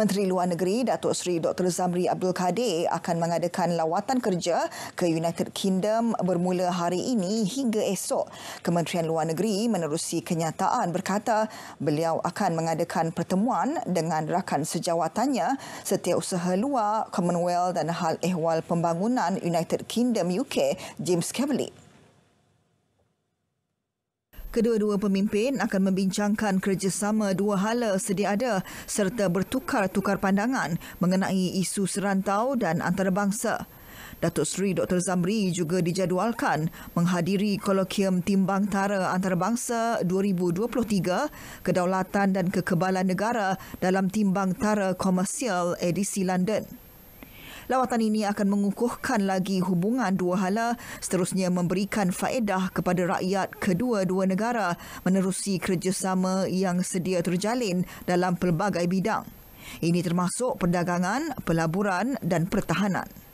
Menteri Luar Negeri Datuk Seri Dr. Zamri Abdul Kadir akan mengadakan lawatan kerja ke United Kingdom bermula hari ini hingga esok. Kementerian Luar Negeri menerusi kenyataan berkata beliau akan mengadakan pertemuan dengan rakan sejawatannya setiausaha luar Commonwealth dan hal ehwal pembangunan United Kingdom UK James Cavalier. Kedua-dua pemimpin akan membincangkan kerjasama dua hala sedia ada serta bertukar-tukar pandangan mengenai isu serantau dan antarabangsa. Datuk Seri Dr. Zamri juga dijadualkan menghadiri kolokium Timbang Tara Antarabangsa 2023 Kedaulatan dan Kekebalan Negara dalam Timbang Tara Komersial edisi London lawatan ini akan mengukuhkan lagi hubungan dua hala seterusnya memberikan faedah kepada rakyat kedua-dua negara menerusi kerjasama yang sedia terjalin dalam pelbagai bidang. Ini termasuk perdagangan, pelaburan dan pertahanan.